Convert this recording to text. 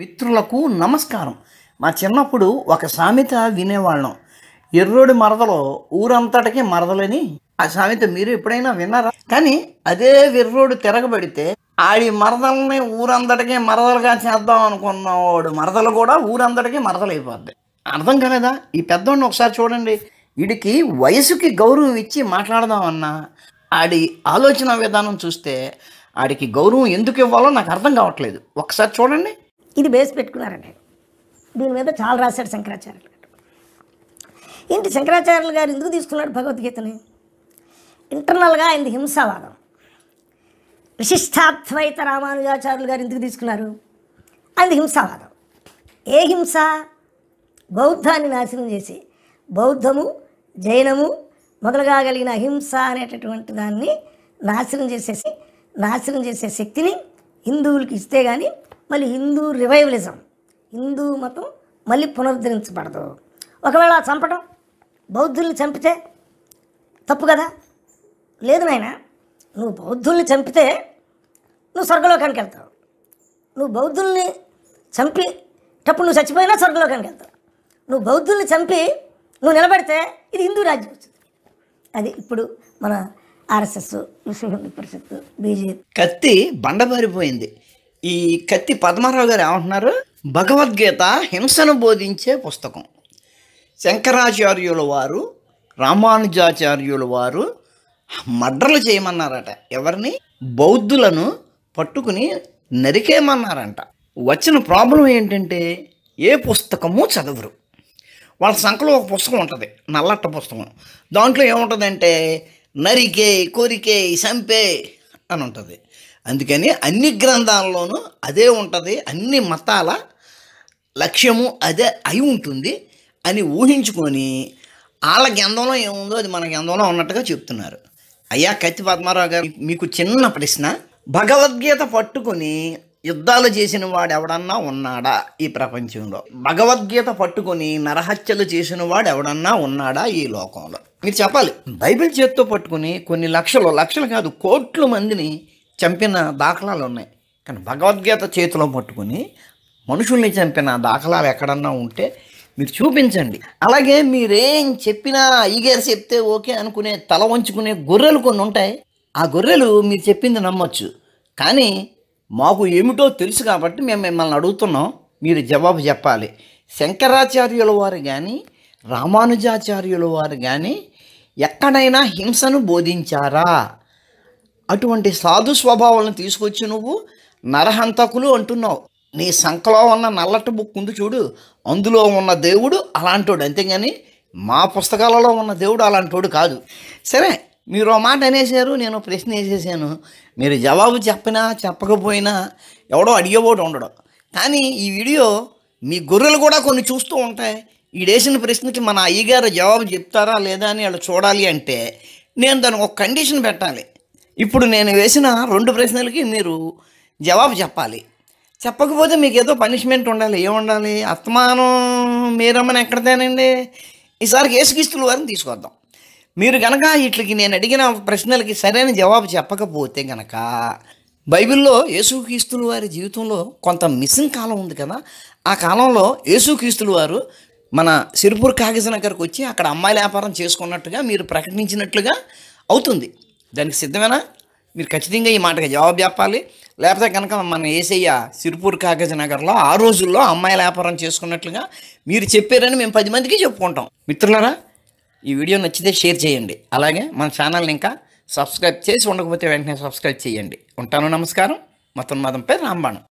మిత్రులకు నమస్కారం మా చిన్నప్పుడు ఒక సామెత వినేవాళ్ళం ఎర్రోడి మరదలో ఊరంతటికి మరదలని ఆ సామెత మీరు ఎప్పుడైనా విన్నారా కానీ అదే ఎర్రోడు తిరగబడితే ఆడి మరదల్ని ఊరంతటికే మరదలుగా చేద్దాం అనుకున్నవాడు మరదలు కూడా ఊరంతటికి మరదలైపోద్ది అర్థం కాలేదా ఈ పెద్దోడిని ఒకసారి చూడండి వీడికి వయసుకి గౌరవం ఇచ్చి మాట్లాడదామన్నా ఆడి ఆలోచన విధానం చూస్తే ఆడికి గౌరవం ఎందుకు ఇవ్వాలో నాకు అర్థం కావట్లేదు ఒకసారి చూడండి ఇది బేస్ పెట్టుకున్నారండి దీని మీద చాలా రాశాడు శంకరాచార్యులు గారు ఏంటి శంకరాచార్యులు గారు ఎందుకు తీసుకున్నాడు భగవద్గీతని ఇంటర్నల్గా ఆయనది హింసావాదం విశిష్టాద్వైత రామానుజాచార్యులు గారు ఎందుకు తీసుకున్నారు ఆయనది హింసావాదం ఏ హింస బౌద్ధాన్ని నాశనం చేసి బౌద్ధము జైనము మొదలుగా కలిగిన హింస అనేటటువంటి దాన్ని నాశనం చేసేసి నాశనం చేసే శక్తిని హిందువులకి ఇస్తే కానీ మళ్ళీ హిందూ రివైవలిజం హిందూ మతం మళ్ళీ పునరుద్ధరించబడదు ఒకవేళ చంపడం బౌద్ధుల్ని చంపితే తప్పు కదా లేదు నాయన నువ్వు బౌద్ధుల్ని చంపితే నువ్వు స్వర్గలోకానికి వెళ్తావు నువ్వు బౌద్ధుల్ని చంపిటప్పుడు నువ్వు చచ్చిపోయినా స్వర్గలోకానికి వెళ్తావు నువ్వు బౌద్ధుల్ని చంపి నువ్వు నిలబడితే ఇది హిందూ రాజ్యం వచ్చింది అది ఇప్పుడు మన ఆర్ఎస్ఎస్ విశ్వ హిందూ పరిషత్తు బీజేపీ కత్తి బండబారిపోయింది ఈ కత్తి పద్మారావు గారు ఏమంటున్నారు భగవద్గీత హింసను బోధించే పుస్తకం శంకరాచార్యుల వారు రామానుజాచార్యుల వారు మడ్రలు చేయమన్నారట ఎవరిని బౌద్ధులను పట్టుకుని నరికేయమన్నారంట వచ్చిన ప్రాబ్లం ఏంటంటే ఏ పుస్తకము చదవరు వాళ్ళ సంఖలో ఒక పుస్తకం ఉంటుంది నల్లట్ట పుస్తకం దాంట్లో ఏముంటుందంటే నరికే కోరికే సంపే అని ఉంటుంది అందుకని అన్ని గ్రంథాల్లోనూ అదే ఉంటుంది అన్ని మతాల లక్ష్యము అదే అయి ఉంటుంది అని ఊహించుకొని వాళ్ళ గంధంలో ఏముందో అది మన గంధంలో ఉన్నట్టుగా చెప్తున్నారు అయ్యా కత్తి పద్మారావు గారు మీకు చిన్న ప్రశ్న భగవద్గీత పట్టుకొని యుద్ధాలు చేసిన వాడు ఎవడన్నా ఉన్నాడా ఈ ప్రపంచంలో భగవద్గీత పట్టుకొని నరహత్యలు చేసిన వాడు ఎవడన్నా ఉన్నాడా ఈ లోకంలో మీరు చెప్పాలి బైబిల్ చేత్తో పట్టుకుని కొన్ని లక్షలు లక్షలు కాదు కోట్ల మందిని చంపిన దాఖలాలు ఉన్నాయి కానీ భగవద్గీత చేతిలో పట్టుకుని మనుషుల్ని చంపిన దాఖలాలు ఎక్కడన్నా ఉంటే మీరు చూపించండి అలాగే మీరేం చెప్పినా ఈగేరు చెప్తే ఓకే అనుకునే తల వంచుకునే గొర్రెలు కొన్ని ఉంటాయి ఆ గొర్రెలు మీరు చెప్పింది నమ్మొచ్చు కానీ మాకు ఏమిటో తెలుసు కాబట్టి మేము మిమ్మల్ని అడుగుతున్నాం మీరు జవాబు చెప్పాలి శంకరాచార్యుల వారు కానీ రామానుజాచార్యుల వారు కానీ ఎక్కడైనా హింసను బోధించారా అటువంటి సాధు స్వభావాలను తీసుకొచ్చి నువ్వు నరహంతకులు అంటున్నావు నీ సంకలో ఉన్న నల్లటి బుక్ ఉంది చూడు అందులో ఉన్న దేవుడు అలాంటోడు అంతేగాని మా పుస్తకాలలో ఉన్న దేవుడు అలాంటోడు కాదు సరే మీరు మాట అనేసారు నేను ప్రశ్న వేసేసాను మీరు జవాబు చెప్పినా చెప్పకపోయినా ఎవడో అడిగేవాడు ఉండడు కానీ ఈ వీడియో మీ గొర్రెలు కూడా కొన్ని చూస్తూ ఉంటాయి ఈడేసిన ప్రశ్నకి మన అయ్యగారు జవాబు చెప్తారా లేదా అని వాళ్ళు చూడాలి అంటే నేను దానికి ఒక కండిషన్ పెట్టాలి ఇప్పుడు నేను వేసిన రెండు ప్రశ్నలకి మీరు జవాబు చెప్పాలి చెప్పకపోతే మీకు ఏదో పనిష్మెంట్ ఉండాలి ఏముండాలి అస్తమానం మీరమ్మని ఎక్కడదేనండి ఈసారి కేసుకిస్తులు వారిని తీసుకొద్దాం మీరు గనక వీటికి నేను అడిగిన ప్రశ్నలకి సరైన జవాబు చెప్పకపోతే గనక బైబిల్లో యేసుక్రీస్తులు వారి జీవితంలో కొంత మిస్సింగ్ కాలం ఉంది కదా ఆ కాలంలో యేసుక్రీస్తులు వారు మన సిరిపూర్ కాగజ్ నగర్కి వచ్చి అక్కడ అమ్మాయిల వ్యాపారం చేసుకున్నట్టుగా మీరు ప్రకటించినట్లుగా అవుతుంది దానికి సిద్ధమేనా మీరు ఖచ్చితంగా ఈ మాటకి జవాబు చెప్పాలి లేకపోతే కనుక మన ఏసయ్య సిరిపూర్ కాగజ్ నగర్లో ఆ రోజుల్లో అమ్మాయిల వ్యాపారం చేసుకున్నట్లుగా మీరు చెప్పారని మేము పది మందికి చెప్పుకుంటాం మిత్రులారా ఈ వీడియో నచ్చితే షేర్ చేయండి అలాగే మన ఛానల్ని ఇంకా సబ్స్క్రైబ్ చేసి ఉండకపోతే వెంటనే సబ్స్క్రైబ్ చేయండి ఉంటాను నమస్కారం మతం మతంపై రాంబాణం